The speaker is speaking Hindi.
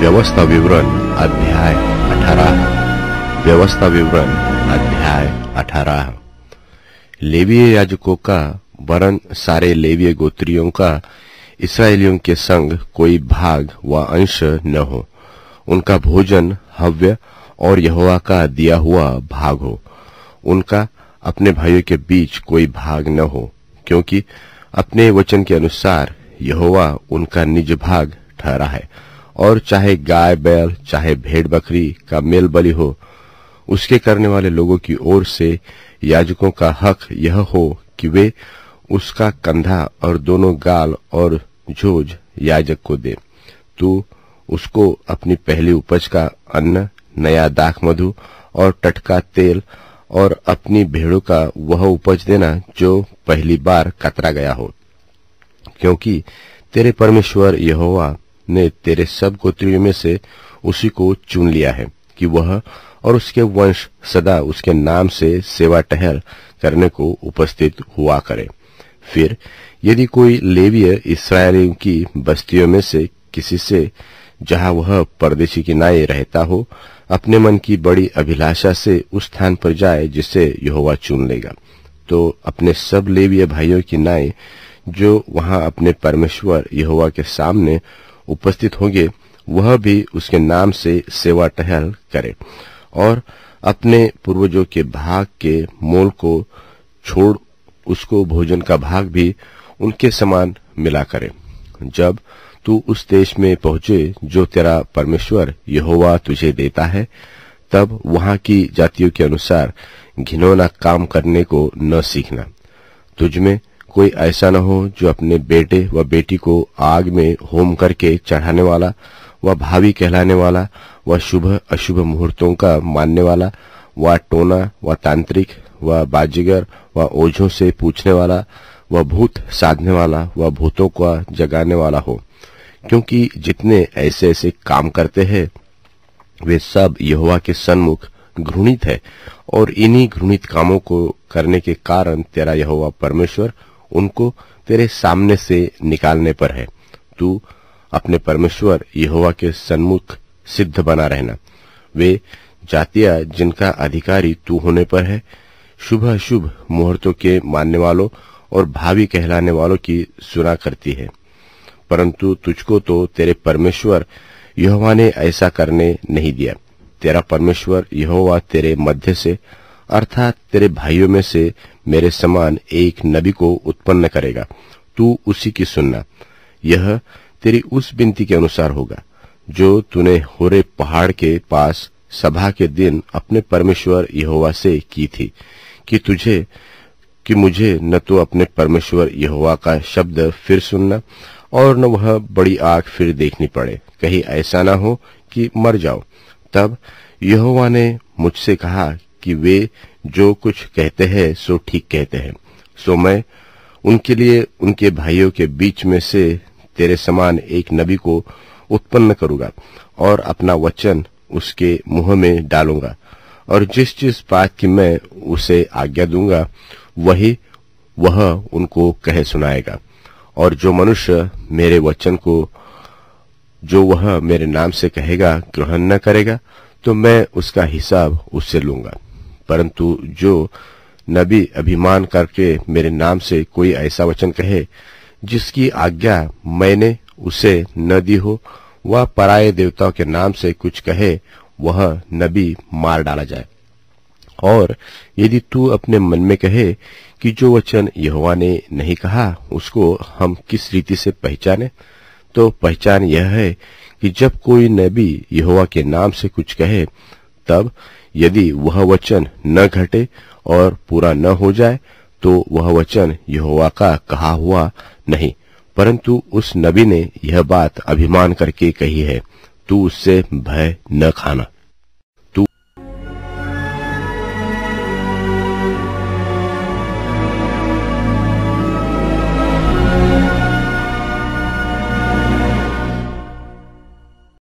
व्यवस्था विवरण अध्याय अठारह व्यवस्था विवरण अध्याय अठारह लेवीय याजकों का वरन सारे लेवीय गोत्रियों का इसराइलियों के संग कोई भाग व अंश न हो उनका भोजन हव्य और यहोवा का दिया हुआ भाग हो उनका अपने भाइयों के बीच कोई भाग न हो क्योंकि अपने वचन के अनुसार यहोवा उनका निज भाग ठहरा है और चाहे गाय बैल चाहे भेड़ बकरी का मेल बलि हो उसके करने वाले लोगों की ओर से याजकों का हक यह हो कि वे उसका कंधा और दोनों गाल और झोज याजक को दे तो उसको अपनी पहली उपज का अन्न नया दाख मधु और टटका तेल और अपनी भेड़ों का वह उपज देना जो पहली बार कतरा गया हो क्योंकि तेरे परमेश्वर यहोवा ने तेरे सब गोत्रियों में से उसी को चुन लिया है कि वह और उसके वंश सदा उसके नाम से सेवा टहल करने को उपस्थित हुआ करे फिर यदि कोई लेवीय इसराइलियों की बस्तियों में से किसी से जहां वह परदेशी की नाये रहता हो अपने मन की बड़ी अभिलाषा से उस स्थान पर जाए जिसे यहोवा चुन लेगा तो अपने सब लेवीय भाइयों की नाये जो वहां अपने परमेश्वर यहोवा के सामने उपस्थित होंगे वह भी उसके नाम से सेवा टहल करे और अपने पूर्वजों के भाग के मोल को छोड़ उसको भोजन का भाग भी उनके समान मिला करे जब तू उस देश में पहुंचे जो तेरा परमेश्वर यहोवा तुझे देता है तब वहां की जातियों के अनुसार घिनौना काम करने को न सीखना तुझ में कोई ऐसा न हो जो अपने बेटे व बेटी को आग में होम करके चढ़ाने वाला व वा भावी कहलाने वाला व शुभ अशुभ मुहूर्तों का मानने वाला व टोना व तांत्रिक व बाजीगर व ओझों से पूछने वाला व भूत साधने वाला व भूतों का जगाने वाला हो क्योंकि जितने ऐसे ऐसे काम करते हैं वे सब युवा के सन्मुख घृणित है और इन्हीं घृणित कामों को करने के कारण तेरा यहोवा परमेश्वर उनको तेरे सामने से निकालने पर है तू अपने परमेश्वर यहोवा के सन्मुख सिद्ध बना रहना वे जातिया जिनका अधिकारी तू होने पर है शुभ शुभ मुहूर्तों के मानने वालों और भावी कहलाने वालों की सुना करती है परंतु तुझको तो तेरे परमेश्वर यहोवा ने ऐसा करने नहीं दिया तेरा परमेश्वर यहोवा तेरे मध्य से अर्थात तेरे भाइयों में से मेरे समान एक नबी को उत्पन्न करेगा तू उसी की सुनना यह तेरी उस बिनती के अनुसार होगा जो तूने होरे पहाड़ के पास सभा के दिन अपने परमेश्वर यहोवा से की थी कि तुझे कि मुझे न तो अपने परमेश्वर यहोवा का शब्द फिर सुनना और न वह बड़ी आग फिर देखनी पड़े कहीं ऐसा ना हो कि मर जाओ तब यहोवा ने मुझसे कहा कि वे जो कुछ कहते हैं सो ठीक कहते हैं सो मैं उनके लिए उनके भाइयों के बीच में से तेरे समान एक नबी को उत्पन्न करूंगा और अपना वचन उसके मुंह में डालूंगा और जिस जिस बात की मैं उसे आज्ञा दूंगा वही वह उनको कहे सुनाएगा और जो मनुष्य मेरे वचन को जो वह मेरे नाम से कहेगा ग्रहण न करेगा तो मैं उसका हिसाब उससे लूंगा परंतु जो नबी अभिमान करके मेरे नाम से कोई ऐसा वचन कहे जिसकी आज्ञा मैंने उसे न दी हो वह पराये देवताओं के नाम से कुछ कहे वह नबी मार डाला जाए और यदि तू अपने मन में कहे कि जो वचन यहोवा ने नहीं कहा उसको हम किस रीति से पहचाने तो पहचान यह है कि जब कोई नबी यहोवा के नाम से कुछ कहे तब यदि वह वचन न घटे और पूरा न हो जाए तो वह वचन यहोवा का कहा हुआ नहीं परंतु उस नबी ने यह बात अभिमान करके कही है तू उससे भय न खाना